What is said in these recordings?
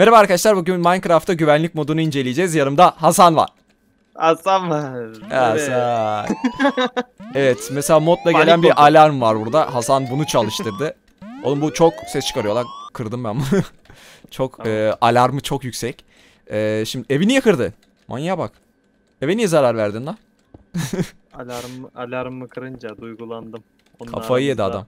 Merhaba arkadaşlar bugün Minecraft'ta güvenlik modunu inceleyeceğiz. Yanımda Hasan var. Hasan var. Hasan. evet mesela modla Panik gelen bir modu. alarm var burada. Hasan bunu çalıştırdı. Oğlum bu çok ses çıkarıyor lan. Kırdım ben bunu. çok Tamam. e, alarmı çok yüksek. E, şimdi evi niye kırdı? Manyağa bak. Eve niye zarar verdin lan? Alarm, alarmı kırınca duygulandım. Onun Kafayı yedi adam.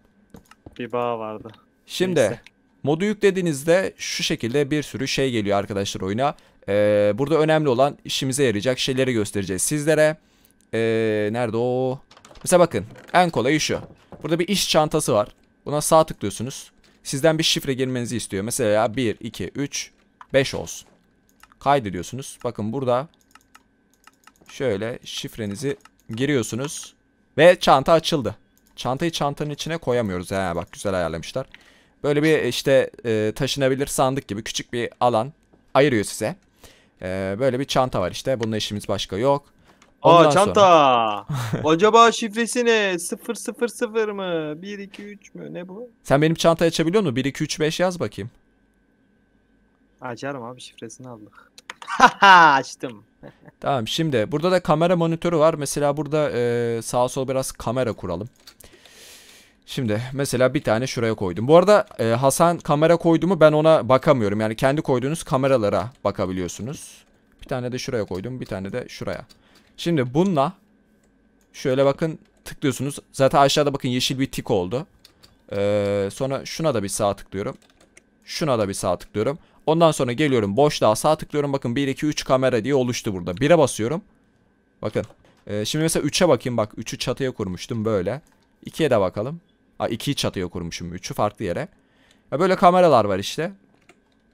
Bir bağ vardı. Şimdi Neyse. Modu yüklediğinizde şu şekilde bir sürü şey geliyor arkadaşlar oyuna. Ee, burada önemli olan işimize yarayacak şeyleri göstereceğiz sizlere. Ee, nerede o? Mesela bakın en kolayı şu. Burada bir iş çantası var. Buna sağ tıklıyorsunuz. Sizden bir şifre girmenizi istiyor. Mesela 1, 2, 3, 5 olsun. Kaydediyorsunuz. Bakın burada şöyle şifrenizi giriyorsunuz. Ve çanta açıldı. Çantayı çantanın içine koyamıyoruz. He bak güzel ayarlamışlar. Böyle bir işte e, taşınabilir sandık gibi küçük bir alan ayırıyor size. E, böyle bir çanta var işte. Bununla işimiz başka yok. Ondan Aa çanta. Sonra... Acaba şifresi ne? 000 mı? 1 2 3 mü? Ne bu? Sen benim çantayı açabiliyor musun? 1 2 3 5 yaz bakayım. Açarım abi şifresini aldık. Açtım. tamam şimdi burada da kamera monitörü var. Mesela burada e, sağa sola biraz kamera kuralım. Şimdi mesela bir tane şuraya koydum. Bu arada e, Hasan kamera koydu mu ben ona bakamıyorum. Yani kendi koyduğunuz kameralara bakabiliyorsunuz. Bir tane de şuraya koydum. Bir tane de şuraya. Şimdi bununla şöyle bakın tıklıyorsunuz. Zaten aşağıda bakın yeşil bir tik oldu. Ee, sonra şuna da bir sağ tıklıyorum. Şuna da bir sağ tıklıyorum. Ondan sonra geliyorum boşluğa sağ tıklıyorum. Bakın 1, 2, 3 kamera diye oluştu burada. 1'e basıyorum. Bakın. Ee, şimdi mesela 3'e bakayım. Bak 3'ü çatıya kurmuştum böyle. 2'ye de bakalım. Ha, çatıya kurmuşum. Üçü farklı yere. Ya böyle kameralar var işte.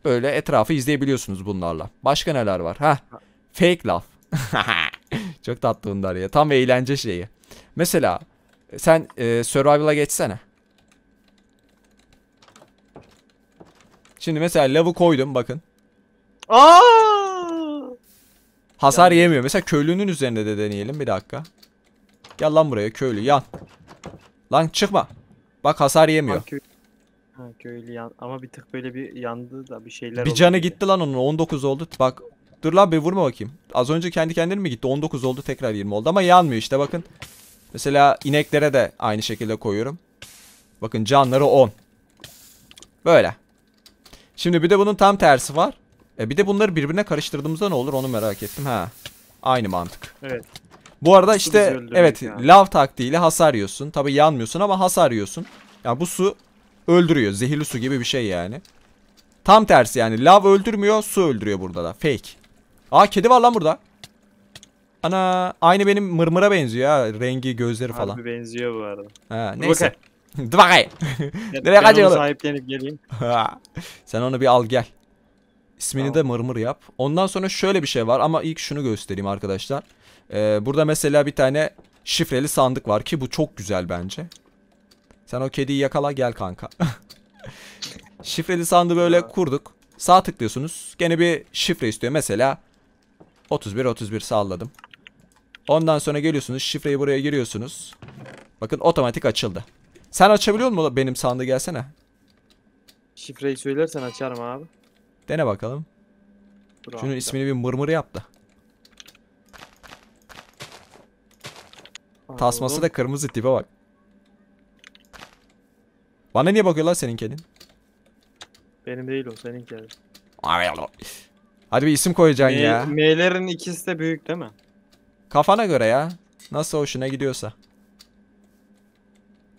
Böyle etrafı izleyebiliyorsunuz bunlarla. Başka neler var? Ha, fake laugh. Çok tatlı bunlar ya. Tam eğlence şeyi. Mesela e, sen e, survival'a geçsene. Şimdi mesela lavı koydum bakın. Aa! Hasar yani. yemiyor. Mesela köylünün üzerinde de deneyelim bir dakika. Gel lan buraya köylü yan. Lan çıkma. Bak hasar yemiyor. Kö ha, köylü yan ama bir tık böyle bir yandı da bir şeyler Bir canı gitti lan onun 19 oldu. Bak dur lan bir vurma bakayım. Az önce kendi kendine mi gitti? 19 oldu tekrar 20 oldu ama yanmıyor işte bakın. Mesela ineklere de aynı şekilde koyuyorum. Bakın canları 10. Böyle. Şimdi bir de bunun tam tersi var. E bir de bunları birbirine karıştırdığımızda ne olur onu merak ettim. Ha. Aynı mantık. Evet. Bu arada su işte evet yani. lav taktiğiyle hasar yiyorsun. Tabi yanmıyorsun ama hasar yiyorsun. Yani bu su öldürüyor. Zehirli su gibi bir şey yani. Tam tersi yani lav öldürmüyor su öldürüyor burada da. Fake. Aa kedi var lan burada. Ana aynı benim mırmıra benziyor ha rengi gözleri falan. Harbi benziyor bu arada. Ha, neyse. Dur bakayım. Nereye kaçıyor? sahiplenip geleyim. Sen onu bir al gel. İsmini tamam. de mırmır yap. Ondan sonra şöyle bir şey var ama ilk şunu göstereyim arkadaşlar. Ee, burada mesela bir tane şifreli sandık var ki bu çok güzel bence. Sen o kediyi yakala gel kanka. şifreli sandığı böyle kurduk. Sağ tıklıyorsunuz. Gene bir şifre istiyor. Mesela 31 31 salladım. Ondan sonra geliyorsunuz. Şifreyi buraya giriyorsunuz. Bakın otomatik açıldı. Sen açabiliyor musun benim sandığı gelsene. Şifreyi söylersen açarım abi. Dene bakalım. Şunun ismini bir mırmır yap da. Tasması da kırmızı tipe bak. Bana niye bakıyorlar senin kedin? Benim değil o senin kedin. Hadi bir isim koyacaksın M ya. M'lerin ikisi de büyük değil mi? Kafana göre ya. Nasıl hoşuna gidiyorsa.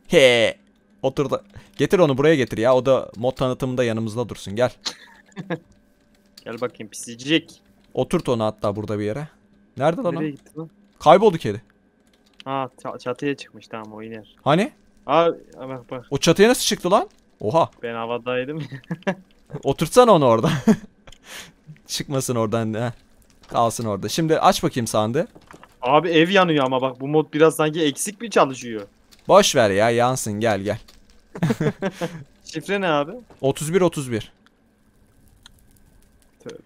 He. Otur da. Getir onu buraya getir ya. O da mod tanıtımında yanımızda dursun. Gel. Gel bakayım pisicik. Oturt onu hatta burada bir yere. Nerede lan Nereye o? gitti lan? Kayboldu kedi. Aa çatıya çıkmış tamam o iner. Hani? Aa bak bak O çatıya nasıl çıktı lan? Oha. ben havadaydım. Oturtsana onu orada. Çıkmasın oradan. heh. Kalsın orada. Şimdi aç bakayım sandığı. Abi ev yanıyor ama bak bu mod biraz sanki eksik bir çalışıyor. Boş ver ya yansın gel gel. Şifre ne abi? 31 31. Tövbe.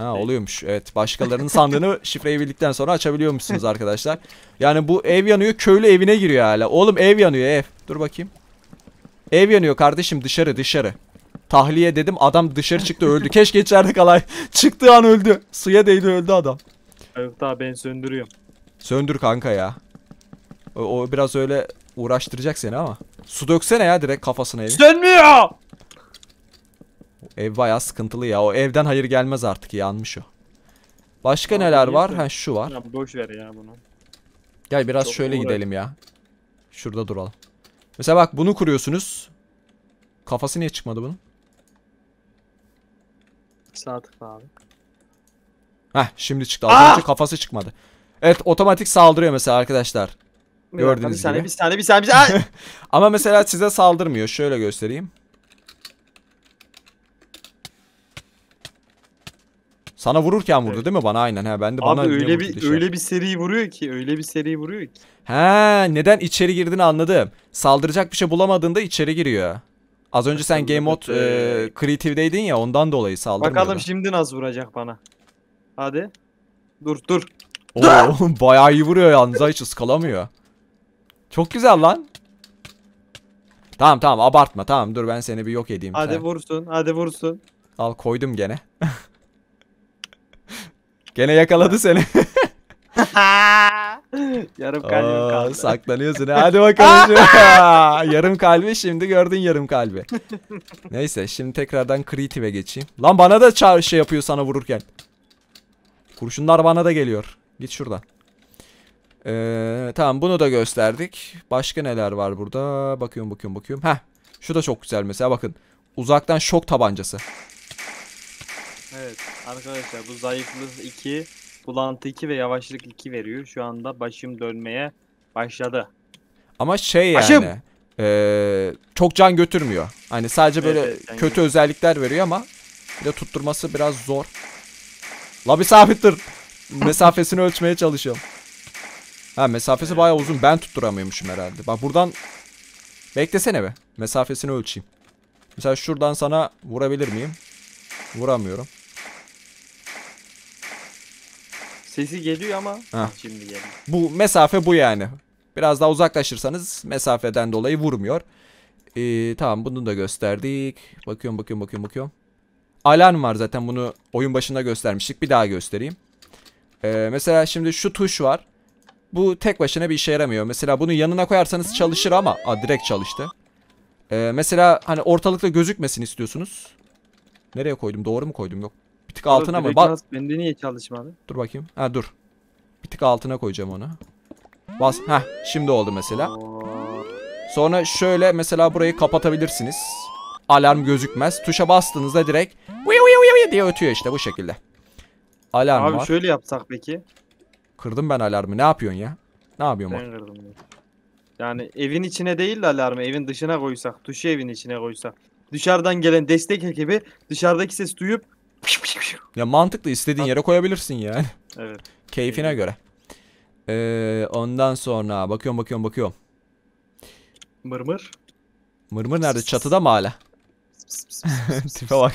Ha şey- oluyormuş. Evet başkalarının sandığını şifreyi bildikten sonra açabiliyormuşsunuz arkadaşlar. Yani bu ev yanıyor köylü evine giriyor hala. Oğlum ev yanıyor ev. Dur bakayım. Ev yanıyor kardeşim dışarı dışarı. Tahliye dedim adam dışarı çıktı öldü. Keşke içeride kalay. Çıktığı an öldü. Suya değdi öldü adam. Evet daha ben söndürüyorum. Söndür kanka ya. O, o biraz öyle uğraştıracak seni ama. Su döksene ya direkt kafasına evi. Sönmüyor. O ev baya sıkıntılı ya. O evden hayır gelmez artık. Yanmış o. Başka Abi neler var? Ha şu var. Ya boş ver ya bunu. Gel biraz Çok şöyle uğraş. gidelim ya. Şurada duralım. Mesela bak bunu kuruyorsunuz. Kafası niye çıkmadı bunun? Sağ tıkla abi. Heh şimdi çıktı. Az ah! önce kafası çıkmadı. Evet otomatik saldırıyor mesela arkadaşlar. Gördüğünüz bir gibi. Saniye, bir saniye bir saniye bir saniye. Ama mesela size saldırmıyor. Şöyle göstereyim. Sana vururken vurdu evet. değil mi bana aynen he ben de bana Abi şey? öyle bir dışarı. öyle bir seri vuruyor ki öyle bir seri vuruyor ki. He neden içeri girdiğini anladım. Saldıracak bir şey bulamadığında içeri giriyor. Az önce sen Game Mode e, Creative'deydin ya ondan dolayı saldırmıyordu. Bakalım şimdi nasıl vuracak bana. Hadi. Dur dur. Oo, bayağı iyi vuruyor yalnız hiç ıskalamıyor. Çok güzel lan. Tamam tamam abartma tamam dur ben seni bir yok edeyim. Hadi sen. vursun hadi vursun. Al koydum gene. Gene yakaladı seni. yarım kalbim Oo, kaldı. Saklanıyorsun. Hadi bakalım. yarım kalbi şimdi gördün yarım kalbi. Neyse şimdi tekrardan creative'e geçeyim. Lan bana da çağ şey yapıyor sana vururken. Kurşunlar bana da geliyor. Git şuradan. Ee, tamam bunu da gösterdik. Başka neler var burada? Bakıyorum bakıyorum bakıyorum. Heh. Şu da çok güzel mesela bakın. Uzaktan şok tabancası. Evet arkadaşlar bu zayıflık 2, bulantı 2 ve yavaşlık 2 veriyor. Şu anda başım dönmeye başladı. Ama şey Başım! yani e, çok can götürmüyor. Hani sadece böyle Evet, can kötü özellikler veriyor ama bir de tutturması biraz zor. La bir sabit dur. Mesafesini ölçmeye çalışıyorum. Ha mesafesi bayağı uzun. Ben tutturamıyormuşum herhalde. Bak buradan beklesene be. Mesafesini ölçeyim. Mesela şuradan sana vurabilir miyim? Vuramıyorum. Sesi geliyor ama Heh. şimdi geliyor. Bu mesafe bu yani. Biraz daha uzaklaşırsanız mesafeden dolayı vurmuyor. Ee, tamam bunu da gösterdik. Bakıyorum bakıyorum bakıyorum bakıyorum. Alan var zaten bunu oyun başında göstermiştik. Bir daha göstereyim. Ee, mesela şimdi şu tuş var. Bu tek başına bir işe yaramıyor. Mesela bunu yanına koyarsanız çalışır ama a, direkt çalıştı. Ee, mesela hani ortalıkta gözükmesin istiyorsunuz. Nereye koydum? Doğru mu koydum? Yok tık altına mı? Bak. Bende niye çalışmadı? Dur bakayım. Ha dur. Bir tık altına koyacağım onu. Bas. Ha şimdi oldu mesela. Sonra şöyle mesela burayı kapatabilirsiniz. Alarm gözükmez. Tuşa bastığınızda direkt diye ötüyor işte bu şekilde. Alarm Abi var. şöyle yapsak peki. Kırdım ben alarmı. Ne yapıyorsun ya? Ne yapıyorum? Ben kırdım. Yani evin içine değil de alarmı evin dışına koysak. Tuşu evin içine koysak. Dışarıdan gelen destek ekibi dışarıdaki ses duyup ya mantıklı istediğin yere koyabilirsin yani. Evet. Keyfine göre. Ee, ondan sonra bakıyorum bakıyorum bakıyorum. Mırmır. Mırmır nerede? Çatıda mı hala? Tipe bak.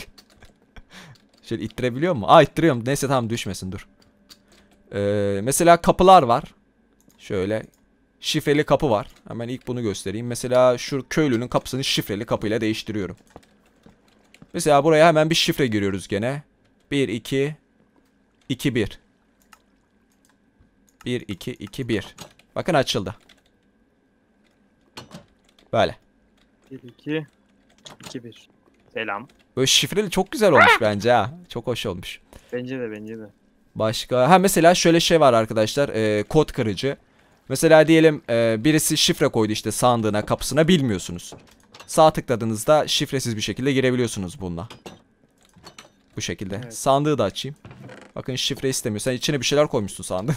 Şöyle ittirebiliyor mu? Aa ittiriyorum. Neyse tamam düşmesin dur. Ee, mesela kapılar var. Şöyle şifreli kapı var. Hemen ilk bunu göstereyim. Mesela şu köylünün kapısını şifreli kapıyla değiştiriyorum. Mesela buraya hemen bir şifre giriyoruz gene. 1 2 2 1 1 2 2 1 Bakın açıldı. Böyle. 1 2 2 1 Selam. Böyle şifreli çok güzel olmuş bence ha. Çok hoş olmuş. Bence de bence de. Başka ha mesela şöyle şey var arkadaşlar e, kod kırıcı. Mesela diyelim e, birisi şifre koydu işte sandığına kapısına bilmiyorsunuz. Sağ tıkladığınızda şifresiz bir şekilde girebiliyorsunuz bununla. Bu şekilde. Evet. Sandığı da açayım. Bakın şifre istemiyor. Sen içine bir şeyler koymuşsun sandın.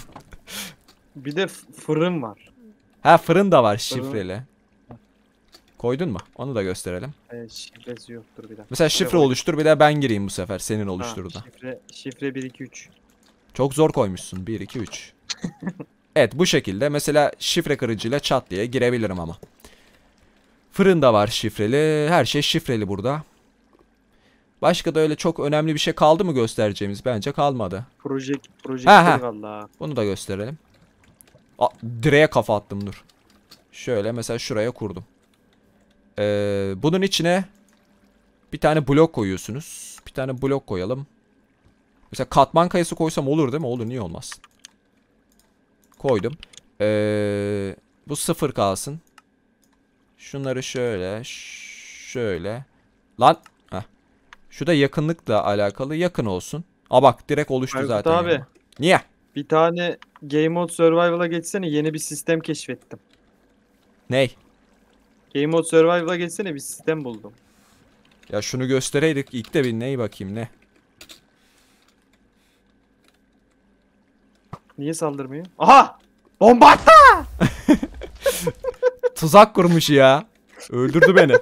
bir de fırın var. Ha fırın da var fırın. şifreli. Koydun mu? Onu da gösterelim. Evet şifresi yoktur bir de. Mesela şifre, oluştur bir de ben gireyim bu sefer senin oluşturduğunda. Şifre, şifre 1 2 3. Çok zor koymuşsun 1 2 3. evet bu şekilde mesela şifre kırıcıyla çat diye girebilirim ama. Fırın da var şifreli. Her şey şifreli burada. Başka da öyle çok önemli bir şey kaldı mı göstereceğimiz? Bence kalmadı. Proje, proje ha, ha. valla. Bunu da gösterelim. A, direğe kafa attım dur. Şöyle mesela şuraya kurdum. Ee, bunun içine bir tane blok koyuyorsunuz. Bir tane blok koyalım. Mesela katman kayası koysam olur değil mi? Olur niye olmaz? Koydum. Ee, bu sıfır kalsın. Şunları şöyle. Şöyle. Lan. Heh. Şu da yakınlıkla alakalı. Yakın olsun. Aa bak direkt oluştu Aykut zaten. abi. Yani. Niye? Bir tane Game Mode Survival'a geçsene yeni bir sistem keşfettim. Ney? Game Mode Survival'a geçsene bir sistem buldum. Ya şunu göstereydik ilk de bir ney bakayım ne? Niye saldırmıyor? Aha! Bomba attı! tuzak kurmuş ya. Öldürdü beni.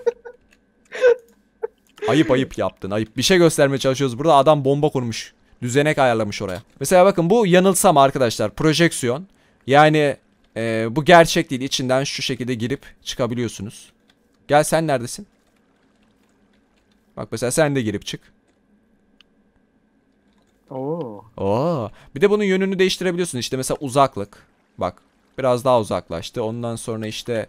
Ayıp ayıp yaptın ayıp. Bir şey göstermeye çalışıyoruz burada adam bomba kurmuş. Düzenek ayarlamış oraya. Mesela bakın bu yanılsam arkadaşlar. Projeksiyon. Yani e, bu gerçek değil. içinden şu şekilde girip çıkabiliyorsunuz. Gel sen neredesin? Bak mesela sen de girip çık. Oo. Oo. Bir de bunun yönünü değiştirebiliyorsun. işte mesela uzaklık. Bak biraz daha uzaklaştı. Ondan sonra işte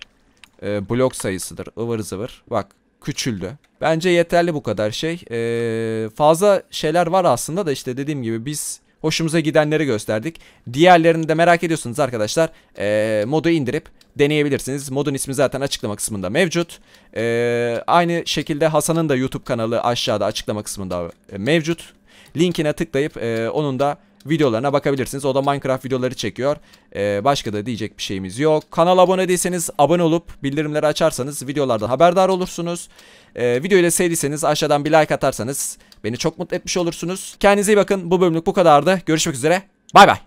e, blok sayısıdır ıvır zıvır. Bak küçüldü. Bence yeterli bu kadar şey. E, fazla şeyler var aslında da işte dediğim gibi biz hoşumuza gidenleri gösterdik. Diğerlerini de merak ediyorsunuz arkadaşlar. E, modu indirip deneyebilirsiniz. Modun ismi zaten açıklama kısmında mevcut. E, aynı şekilde Hasan'ın da YouTube kanalı aşağıda açıklama kısmında e, mevcut. Linkine tıklayıp e, onun da videolarına bakabilirsiniz. O da Minecraft videoları çekiyor. Ee, başka da diyecek bir şeyimiz yok. Kanala abone değilseniz abone olup bildirimleri açarsanız videolardan haberdar olursunuz. Ee, videoyu da sevdiyseniz aşağıdan bir like atarsanız beni çok mutlu etmiş olursunuz. Kendinize iyi bakın. Bu bölümlük bu kadardı. Görüşmek üzere. Bay bay.